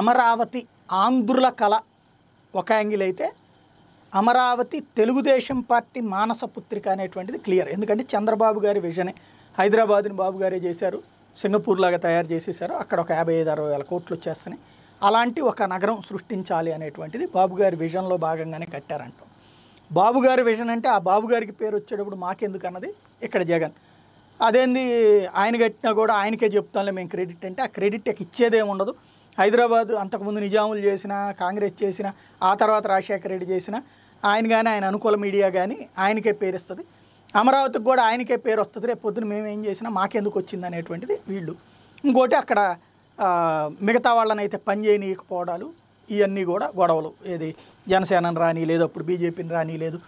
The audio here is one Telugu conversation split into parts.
అమరావతి ఆంధ్రుల కళ ఒక యాంగిల్ అయితే అమరావతి తెలుగుదేశం పార్టీ మానస పుత్రిక అనేటువంటిది క్లియర్ ఎందుకంటే చంద్రబాబు గారి విజనే హైదరాబాద్ని బాబు గారే చేశారు సింగపూర్ లాగా తయారు చేసేసారు అక్కడ ఒక యాభై ఐదు అరవై వేల కోట్లు వచ్చేస్తున్నాయి అలాంటి ఒక నగరం సృష్టించాలి అనేటువంటిది బాబుగారి విజన్లో భాగంగానే కట్టారంట బాబుగారి విజన్ అంటే ఆ బాబుగారికి పేరు వచ్చేటప్పుడు మాకెందుకు అన్నది ఇక్కడ జగన్ అదేంది ఆయన కట్టినా కూడా ఆయనకే చెప్తాను మేము క్రెడిట్ అంటే ఆ క్రెడిట్ ఇచ్చేదే ఉండదు హైదరాబాద్ అంతకుముందు నిజాములు చేసిన కాంగ్రెస్ చేసిన ఆ తర్వాత రాజశేఖర రెడ్డి చేసిన ఆయన కానీ ఆయన అనుకూల మీడియా కానీ ఆయనకే పేరు వస్తుంది అమరావతికి కూడా ఆయనకే పేరు వస్తుంది రేపు పొద్దున మేము ఏం చేసినా మాకెందుకు వచ్చింది అనేటువంటిది వీళ్ళు ఇంకోటి అక్కడ మిగతా వాళ్ళని అయితే పని చేయనీయకపోవడాలు ఇవన్నీ కూడా గొడవలు ఏది జనసేనని రాని లేదు అప్పుడు బీజేపీని రాని లేదు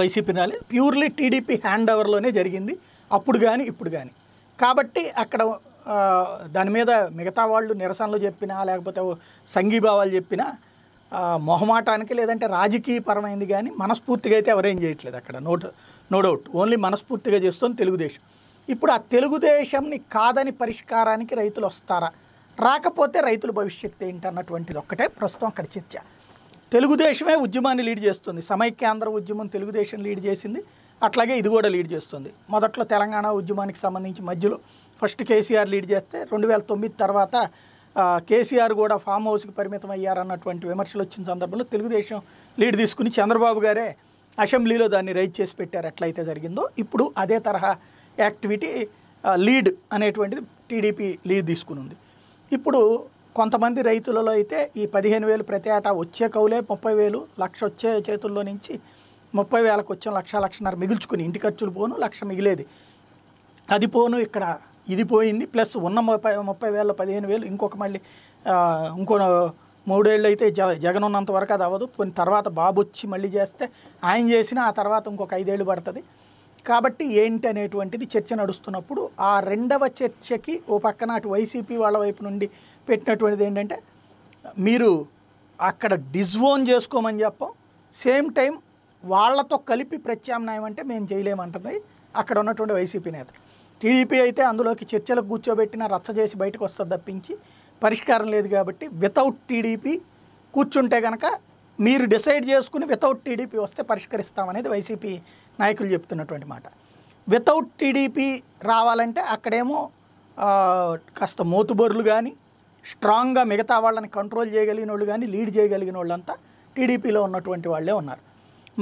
వైసీపీని రాలేదు ప్యూర్లీ టీడీపీ హ్యాండ్ ఓవర్లోనే జరిగింది అప్పుడు కానీ ఇప్పుడు కానీ కాబట్టి అక్కడ దాని మీద మిగతా వాళ్ళు నిరసనలు చెప్పినా లేకపోతే సంఘీభావాలు చెప్పినా మొహమాటానికి లేదంటే రాజకీయపరమైంది కానీ మనస్ఫూర్తిగా అయితే ఎవరేం చేయట్లేదు అక్కడ నో నో డౌట్ ఓన్లీ మనస్ఫూర్తిగా చేస్తుంది తెలుగుదేశం ఇప్పుడు ఆ తెలుగుదేశంని కాదని పరిష్కారానికి రైతులు వస్తారా రాకపోతే రైతుల భవిష్యత్తు ఏంటి అన్నటువంటిది ఒక్కటే ప్రస్తుతం అక్కడ చర్చ తెలుగుదేశమే ఉద్యమాన్ని లీడ్ చేస్తుంది సమైక్యాంధ్ర ఉద్యమం తెలుగుదేశం లీడ్ చేసింది అట్లాగే ఇది కూడా లీడ్ చేస్తుంది మొదట్లో తెలంగాణ ఉద్యమానికి సంబంధించి మధ్యలో ఫస్ట్ కేసీఆర్ లీడ్ చేస్తే రెండు వేల తొమ్మిది తర్వాత కేసీఆర్ కూడా ఫామ్ హౌస్కి పరిమితం అయ్యారన్నటువంటి విమర్శలు వచ్చిన సందర్భంలో తెలుగుదేశం లీడ్ తీసుకుని చంద్రబాబు గారే అసెంబ్లీలో దాన్ని రైజ్ చేసి పెట్టారు ఎట్లయితే జరిగిందో ఇప్పుడు అదే తరహా యాక్టివిటీ లీడ్ అనేటువంటిది టీడీపీ లీడ్ తీసుకుని ఉంది ఇప్పుడు కొంతమంది రైతులలో అయితే ఈ పదిహేను వేలు ప్రతి ఏటా వచ్చే కౌలే ముప్పై వేలు లక్ష వచ్చే చేతుల్లో నుంచి ముప్పై వేలకు వచ్చిన లక్ష లక్షన్నర మిగుల్చుకుని ఇంటి ఖర్చులు పోను లక్ష మిగిలేది అది పోను ఇక్కడ ఇది పోయింది ప్లస్ ఉన్న ముప్పై ముప్పై వేల పదిహేను వేలు ఇంకొక మళ్ళీ ఇంకో మూడేళ్ళు అయితే జ జగన్ ఉన్నంత వరకు అది అవ్వదు కొన్ని తర్వాత బాబు వచ్చి మళ్ళీ చేస్తే ఆయన చేసిన ఆ తర్వాత ఇంకొక ఐదేళ్ళు పడుతుంది కాబట్టి ఏంటి అనేటువంటిది చర్చ నడుస్తున్నప్పుడు ఆ రెండవ చర్చకి ఓ పక్కన అటు వైసీపీ వాళ్ళ వైపు నుండి పెట్టినటువంటిది ఏంటంటే మీరు అక్కడ డిజోన్ చేసుకోమని చెప్పం సేమ్ టైం వాళ్లతో కలిపి ప్రత్యామ్నాయం అంటే మేము చేయలేమంటుంది అక్కడ ఉన్నటువంటి వైసీపీ నేతలు టీడీపీ అయితే అందులోకి చర్చలకు కూర్చోబెట్టిన రచ్చ చేసి బయటకు వస్తుంది తప్పించి పరిష్కారం లేదు కాబట్టి వితౌట్ టీడీపీ కూర్చుంటే కనుక మీరు డిసైడ్ చేసుకుని వితౌట్ టీడీపీ వస్తే పరిష్కరిస్తామనేది వైసీపీ నాయకులు చెప్తున్నటువంటి మాట వితౌట్ టీడీపీ రావాలంటే అక్కడేమో కాస్త మోతుబొర్లు కానీ స్ట్రాంగ్గా మిగతా వాళ్ళని కంట్రోల్ చేయగలిగిన వాళ్ళు కానీ లీడ్ చేయగలిగిన వాళ్ళంతా టీడీపీలో ఉన్నటువంటి వాళ్ళే ఉన్నారు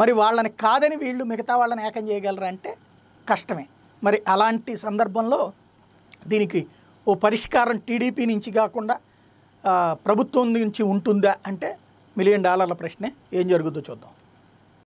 మరి వాళ్ళని కాదని వీళ్ళు మిగతా వాళ్ళని ఏకం చేయగలరంటే కష్టమే మరి అలాంటి సందర్భంలో దీనికి ఓ పరిష్కారం టీడీపీ నుంచి కాకుండా ప్రభుత్వం నుంచి ఉంటుందా అంటే మిలియన్ డాలర్ల ప్రశ్నే ఏం జరుగుతుందో చూద్దాం